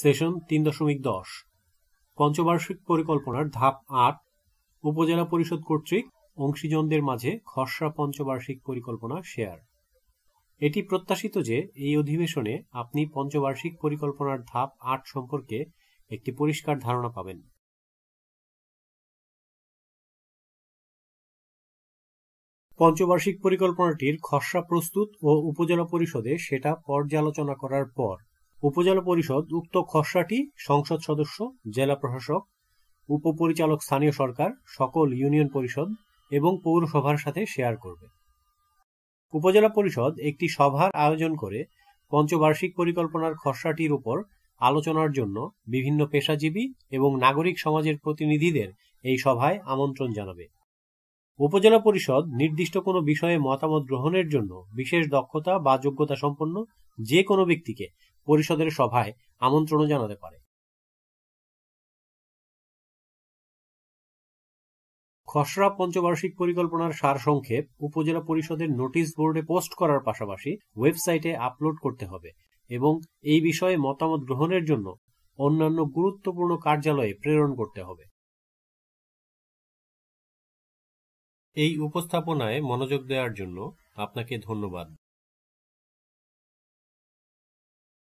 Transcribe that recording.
session তিন দশমিক দশ পঞ্চবার্ষিক পরিকল্পনার ধাপ আট উপজেলা পরিষদ কর্তৃক অংশীজনদের মাঝে খসড়া পঞ্চবার্ষিক পরিকল্পনা শেয়ার এটি প্রত্যাশিত যে এই অধিবেশনে আপনি পঞ্চবার্ষিক পরিকল্পনার ধাপ আট সম্পর্কে একটি পরিষ্কার ধারণা পাবেন পঞ্চবার্ষিক পরিকল্পনাটির খসড়া প্রস্তুত ও উপজেলা পরিষদে সেটা পর্যালোচনা করার পর উপজেলা পরিষদ উক্ত খসড়াটি সংসদ সদস্য জেলা প্রশাসক উপপরিচালক স্থানীয় সরকার সকল ইউনিয়ন পরিষদ এবং পৌরসভার সাথে শেয়ার করবে উপজেলা পরিষদ একটি সভার আয়োজন করে পঞ্চবার্ষিক পরিকল্পনার খসড়াটির উপর আলোচনার জন্য বিভিন্ন পেশাজীবী এবং নাগরিক সমাজের প্রতিনিধিদের এই সভায় আমন্ত্রণ জানাবে উপজেলা পরিষদ নির্দিষ্ট কোনো বিষয়ে মতামত গ্রহণের জন্য বিশেষ দক্ষতা বা যোগ্যতা সম্পন্ন যে কোনো ব্যক্তিকে পরিষদের সভায় আমন্ত্রণও জানাতে পারে খসড়া পঞ্চবার্ষিক পরিকল্পনার সার সংক্ষেপ উপজেলা পরিষদের নোটিশ বোর্ডে পোস্ট করার পাশাপাশি ওয়েবসাইটে আপলোড করতে হবে এবং এই বিষয়ে মতামত গ্রহণের জন্য অন্যান্য গুরুত্বপূর্ণ কার্যালয়ে প্রেরণ করতে হবে এই উপস্থাপনায় মনোযোগ দেওয়ার জন্য আপনাকে ধন্যবাদ